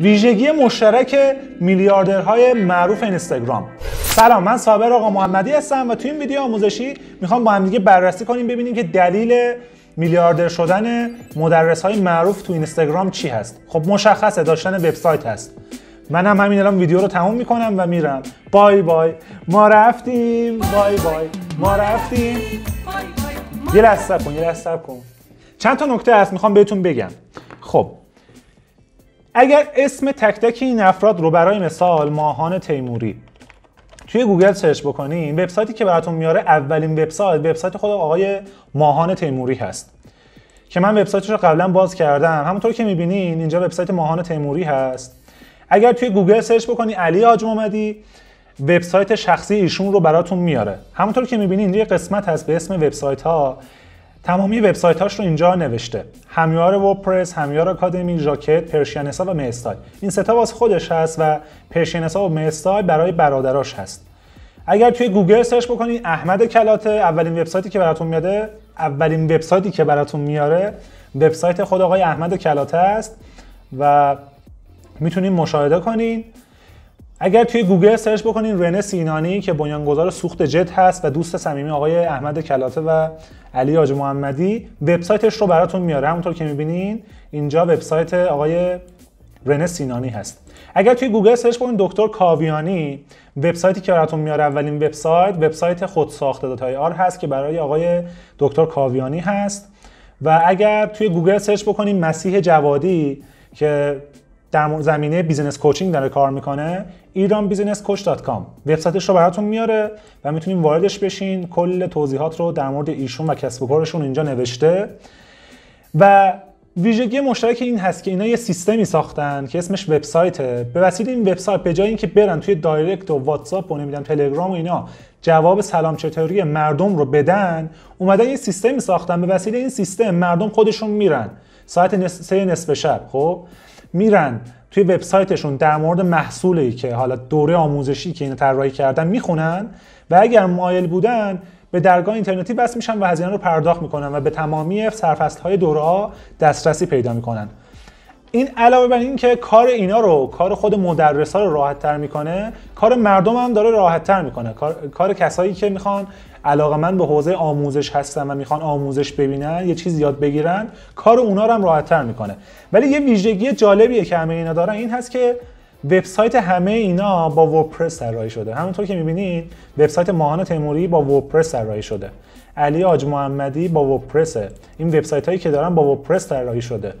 ویژگی مشترک میلیاردرهای معروف اینستاگرام سلام من صابر آقا محمدی هستم و توی این ویدیو آموزشی میخوام با هم بررسی کنیم ببینیم که دلیل میلیاردر شدن مدرس های معروف تو اینستاگرام چی هست خب مشخصه داشتن وبسایت هست منم هم همین الان ویدیو رو تموم میکنم و میرم بای بای ما رفتیم بای بای ما رفتیم یه لحظه کن یه لحظه کن چند تا نکته هست میخوام بهتون بگم خب اگر اسم تک تک این افراد رو برای مثال ماهان تیموری توی گوگل سرچ بکنین وبسایتی که براتون میاره اولین وبسایت وبسایت خود آقای ماهان تیموری هست که من وبسایتش رو قبلا باز کردم همونطور که میبینین اینجا وبسایت ماهان تیموری هست اگر توی گوگل سرچ بکنی علی حاج اومدی وبسایت شخصی ایشون رو براتون میاره همونطور که میبینین یه قسمت هست به اسم وبسایت ها تمامی وبسایت هاش رو اینجا نوشته همیار وردپرس همیار آکادمی ژاکت پرشینسا و مستای این ستا واسه خودش هست و پرشینسا و مستای برای برادراش هست اگر توی گوگل سرچ بکنید احمد کلاته اولین وبسایتی که براتون میاد، اولین وبسایتی که براتون میاره وبسایت خود آقای احمد کلاته است و میتونید مشاهده کنین اگر توی گوگل سرچ بکنین رنه سینانی که بنیانگذار سوخت جت هست و دوست صمیمی آقای احمد کلاته و علی آج محمدی وبسایتش رو براتون میاره همونطور که میبینین اینجا وبسایت آقای رنه سینانی هست اگر توی گوگل سرچ بکنین دکتر کاویانی وبسایتی که براتون میاره اولین وبسایت وبسایت ساخته داتای آر هست که برای آقای دکتر کاویانی هست و اگر توی گوگل سرچ بکنین مسیح جوادی که در زمینه بیزینس کوچینگ داره کار میکنه ایران بیزینس کوچ دات کام وبسایتش رو براتون میاره و میتونین واردش بشین کل توضیحات رو در مورد ایشون و کسب و کارشون اینجا نوشته و ویژگی مشترک این هست که اینا یه سیستمی ساختن که اسمش وبسایته به وسیله این وبسایت به جای اینکه برن توی دایرکت و واتساپ و نمیدونم تلگرام و اینا جواب سلام چطوری مردم رو بدن اومدن یه سیستمی ساختن به وسیله این سیستم مردم خودشون میرن ساعت سه نصف شب خب میرن توی وبسایتشون در مورد محصولی که حالا دوره آموزشی که اینو طراحی کردن میخونن و اگر مایل بودن به درگاه اینترنتی وصل میشن و هزینه رو پرداخت میکنن و به تمامی سرفصل های دوره ها دسترسی پیدا میکنن این علاوه بر این که کار اینا رو کار خود مدرس ها رو راحت تر میکنه کار مردم هم داره راحت تر میکنه کار،, کسایی که میخوان علاقه من به حوزه آموزش هستن و میخوان آموزش ببینن یه چیز یاد بگیرن کار اونا رو هم راحت تر میکنه ولی یه ویژگی جالبیه که همه اینا دارن این هست که وبسایت همه اینا با وردپرس طراحی شده همونطور که میبینید وبسایت ماهان تیموری با وردپرس طراحی شده علی آج محمدی با وردپرس این وبسایت هایی که دارن با وردپرس طراحی شده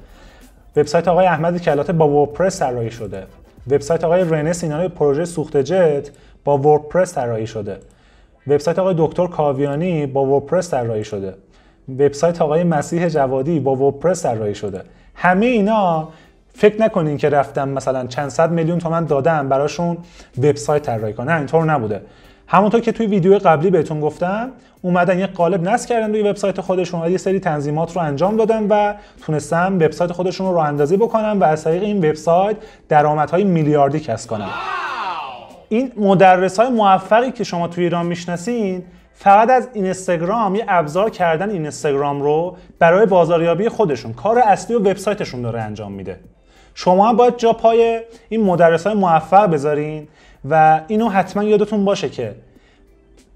وبسایت آقای احمد کلاته با وردپرس طراحی شده وبسایت آقای رنه سینانی پروژه سوخت جت با وردپرس طراحی شده وبسایت آقای دکتر کاویانی با وردپرس طراحی شده وبسایت آقای مسیح جوادی با وردپرس طراحی شده همه اینا فکر نکنین که رفتم مثلا چند صد میلیون تومن دادم براشون وبسایت طراحی کنه اینطور نبوده همونطور که توی ویدیو قبلی بهتون گفتم اومدن یه قالب نصب کردن روی وبسایت خودشون و یه سری تنظیمات رو انجام دادن و تونستن وبسایت خودشون رو اندازی بکنم و از طریق این وبسایت درآمدهای میلیاردی کسب کنن این مدرس های موفقی که شما توی ایران میشناسین فقط از اینستاگرام یه ابزار کردن اینستاگرام رو برای بازاریابی خودشون کار اصلی و وبسایتشون داره انجام میده شما باید جا پای این مدرس های موفق بذارین و اینو حتما یادتون باشه که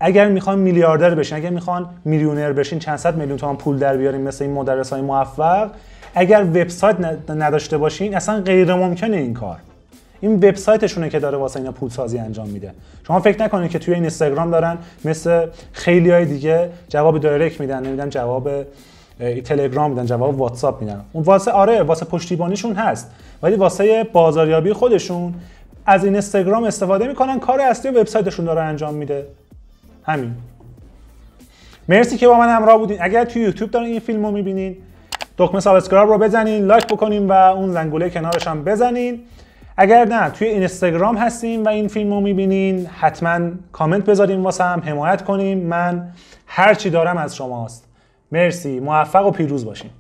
اگر میخوان میلیاردر بشین اگر میخوان میلیونر بشین چند صد میلیون تومان پول در بیارین مثل این مدرس های موفق اگر وبسایت نداشته باشین اصلا غیر ممکنه این کار این وبسایتشونه که داره واسه اینا پول سازی انجام میده شما فکر نکنید که توی این اینستاگرام دارن مثل خیلی های دیگه جواب دایرکت میدن نمیدونم جواب تلگرام میدن جواب واتساپ میدن اون واسه آره واسه پشتیبانیشون هست ولی واسه بازاریابی خودشون از استگرام استفاده میکنن کار اصلی وبسایتشون داره انجام میده همین مرسی که با من همراه بودین اگر توی یوتیوب دارین این فیلم رو میبینین دکمه سابسکرایب رو بزنین لایک بکنین و اون زنگوله کنارش هم بزنین اگر نه توی اینستاگرام هستیم و این فیلم رو میبینین حتما کامنت بذارین واسه هم حمایت کنیم من هرچی دارم از شماست مرسی موفق و پیروز باشین